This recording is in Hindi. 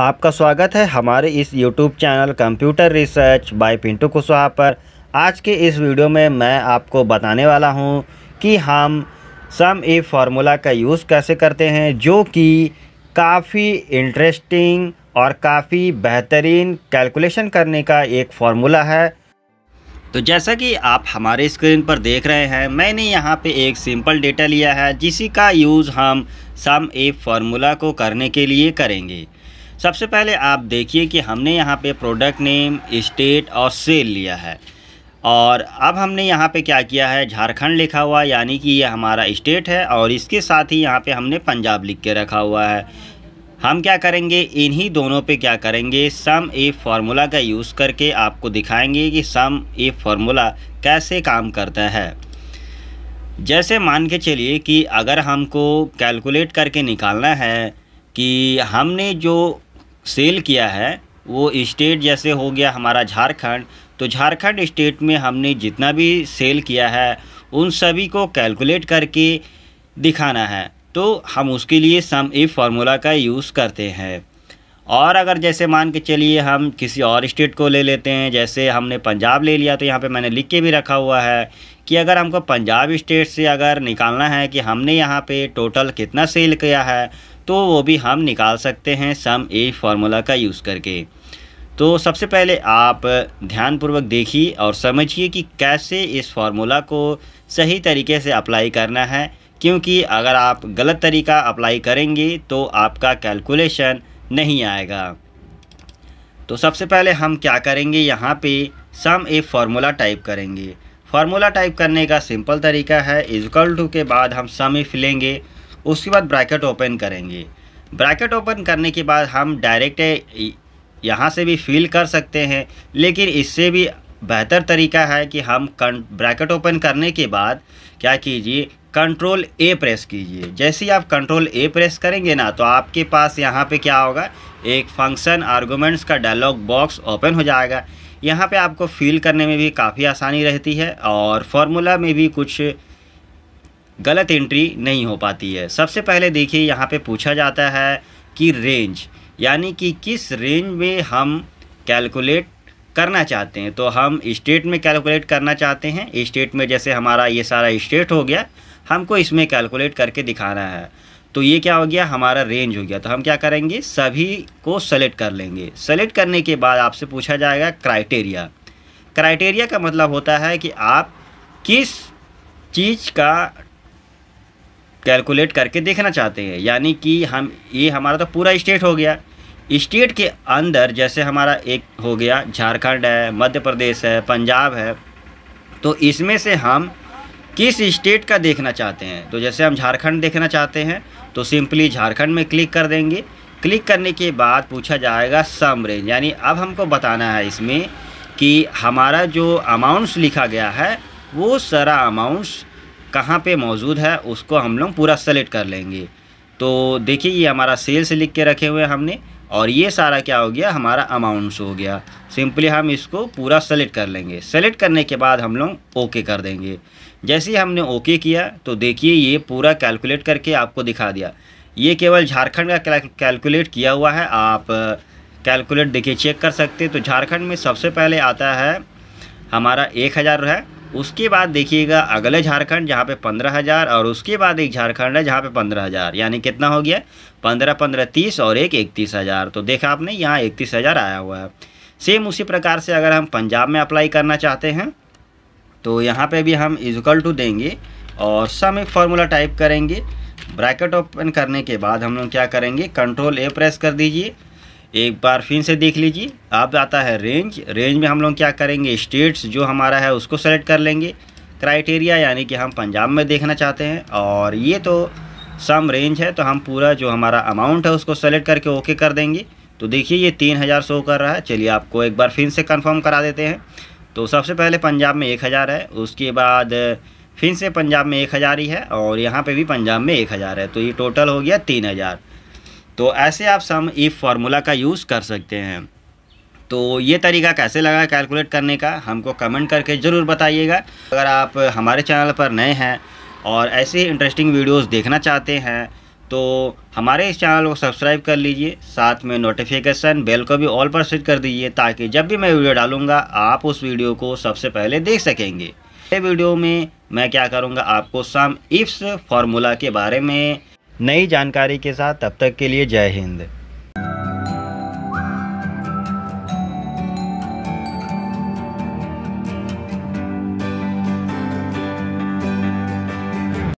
आपका स्वागत है हमारे इस YouTube channel computer research by Pintu Kushwaha पर आज के इस वीडियो में मैं आपको बताने वाला हूं कि हम सम ई फार्मूला का यूज़ कैसे करते हैं जो कि काफ़ी इंटरेस्टिंग और काफ़ी बेहतरीन कैलकुलेशन करने का एक फार्मूला है तो जैसा कि आप हमारे स्क्रीन पर देख रहे हैं मैंने यहाँ पे एक सिंपल डेटा लिया है जिसका का यूज़ हम सम ए फार्मूला को करने के लिए करेंगे सबसे पहले आप देखिए कि हमने यहाँ पे प्रोडक्ट नेम स्टेट और सेल लिया है और अब हमने यहाँ पे क्या किया है झारखंड लिखा हुआ यानी कि ये हमारा स्टेट है और इसके साथ ही यहाँ पे हमने पंजाब लिख के रखा हुआ है हम क्या करेंगे इन्हीं दोनों पे क्या करेंगे सम ए फार्मूला का यूज़ करके आपको दिखाएंगे कि सम ए फार्मूला कैसे काम करता है जैसे मान के चलिए कि अगर हमको कैलकुलेट करके निकालना है कि हमने जो सेल किया है वो स्टेट जैसे हो गया हमारा झारखंड तो झारखंड स्टेट में हमने जितना भी सेल किया है उन सभी को कैलकुलेट करके दिखाना है तो हम उसके लिए सम इफ फार्मूला का यूज़ करते हैं और अगर जैसे मान के चलिए हम किसी और स्टेट को ले लेते हैं जैसे हमने पंजाब ले लिया तो यहाँ पे मैंने लिख के भी रखा हुआ है कि अगर हमको पंजाब स्टेट से अगर निकालना है कि हमने यहाँ पे टोटल कितना सेल किया है तो वो भी हम निकाल सकते हैं सम ए फार्मूला का यूज़ करके तो सबसे पहले आप ध्यानपूर्वक देखिए और समझिए कि कैसे इस फार्मूला को सही तरीके से अप्लाई करना है क्योंकि अगर आप गलत तरीका अप्लाई करेंगे तो आपका कैलकुलेशन नहीं आएगा तो सबसे पहले हम क्या करेंगे यहाँ पे सम ए फार्मूला टाइप करेंगे फार्मूला टाइप करने का सिंपल तरीका है इजकल टू के बाद हम सम इफ लेंगे उसके बाद ब्रैकेट ओपन करेंगे ब्रैकेट ओपन करने के बाद हम डायरेक्ट यहाँ से भी फिल कर सकते हैं लेकिन इससे भी बेहतर तरीका है कि हम ब्रैकेट ओपन करने के बाद क्या कीजिए कंट्रोल ए प्रेस कीजिए जैसे ही आप कंट्रोल ए प्रेस करेंगे ना तो आपके पास यहाँ पे क्या होगा एक फंक्शन आर्गूमेंट्स का डायलॉग बॉक्स ओपन हो जाएगा यहाँ पे आपको फिल करने में भी काफ़ी आसानी रहती है और फार्मूला में भी कुछ गलत एंट्री नहीं हो पाती है सबसे पहले देखिए यहाँ पे पूछा जाता है कि रेंज यानी कि किस रेंज में हम कैलकुलेट करना चाहते हैं तो हम स्टेट में कैलकुलेट करना चाहते हैं स्टेट में जैसे हमारा ये सारा स्टेट हो गया हमको इसमें कैलकुलेट करके दिखाना है तो ये क्या हो गया हमारा रेंज हो गया तो हम क्या करेंगे सभी को सेलेक्ट कर लेंगे सेलेक्ट करने के बाद आपसे पूछा जाएगा क्राइटेरिया क्राइटेरिया का मतलब होता है कि आप किस चीज़ का कैलकुलेट करके देखना चाहते हैं यानी कि हम ये हमारा तो पूरा स्टेट हो गया स्टेट के अंदर जैसे हमारा एक हो गया झारखंड है मध्य प्रदेश है पंजाब है तो इसमें से हम किस स्टेट का देखना चाहते हैं तो जैसे हम झारखंड देखना चाहते हैं तो सिंपली झारखंड में क्लिक कर देंगे क्लिक करने के बाद पूछा जाएगा सम रेंज यानी अब हमको बताना है इसमें कि हमारा जो अमाउंट्स लिखा गया है वो सारा अमाउंट्स कहाँ पे मौजूद है उसको हम लोग पूरा सेलेक्ट कर लेंगे तो देखिए ये हमारा सेल्स लिख के रखे हुए हमने और ये सारा क्या हो गया हमारा अमाउंट्स हो गया सिंपली हम इसको पूरा सेलेक्ट कर लेंगे सेलेक्ट करने के बाद हम लोग ओके कर देंगे जैसे ही हमने ओके किया तो देखिए ये पूरा कैलकुलेट करके आपको दिखा दिया ये केवल झारखंड का कैलकुलेट किया हुआ है आप कैलकुलेट देखिए चेक कर सकते हैं तो झारखंड में सबसे पहले आता है हमारा एक हज़ार है उसके बाद देखिएगा अगले झारखंड जहाँ पे पंद्रह हज़ार और उसके बाद एक झारखंड है जहाँ पे पंद्रह हज़ार यानी कितना हो गया पंद्रह पंद्रह तीस और एक इकतीस हज़ार तो देखा आपने यहाँ इकतीस हज़ार आया हुआ है सेम उसी प्रकार से अगर हम पंजाब में अप्लाई करना चाहते हैं तो यहाँ पर भी हम इजकल टू देंगे और सम एक फार्मूला टाइप करेंगे ब्रैकेट ओपन करने के बाद हम लोग क्या करेंगे कंट्रोल ए प्रेस कर दीजिए एक बार फिर से देख लीजिए अब आता है रेंज रेंज में हम लोग क्या करेंगे स्टेट्स जो हमारा है उसको सेलेक्ट कर लेंगे क्राइटेरिया यानी कि हम पंजाब में देखना चाहते हैं और ये तो सम रेंज है तो हम पूरा जो हमारा अमाउंट है उसको सेलेक्ट करके ओके कर देंगे तो देखिए ये तीन हज़ार शो कर रहा है चलिए आपको एक बार फिर से कंफर्म करा देते हैं तो सबसे पहले पंजाब में एक हज़ार है उसके बाद फिर से पंजाब में एक हज़ार ही है और यहाँ पे भी पंजाब में एक हज़ार है तो ये टोटल हो गया तीन हज़ार तो ऐसे आप सम इफ़ फार्मूला का यूज़ कर सकते हैं तो ये तरीका कैसे लगा कैलकुलेट करने का हमको कमेंट करके ज़रूर बताइएगा अगर आप हमारे चैनल पर नए हैं और ऐसे इंटरेस्टिंग वीडियोस देखना चाहते हैं तो हमारे इस चैनल को सब्सक्राइब कर लीजिए साथ में नोटिफिकेशन बेल को भी ऑल पर स्विच कर दीजिए ताकि जब भी मैं वीडियो डालूँगा आप उस वीडियो को सबसे पहले देख सकेंगे ये वीडियो में मैं क्या करूँगा आपको सम इफ्स फार्मूला के बारे में नई जानकारी के साथ तब तक के लिए जय हिंद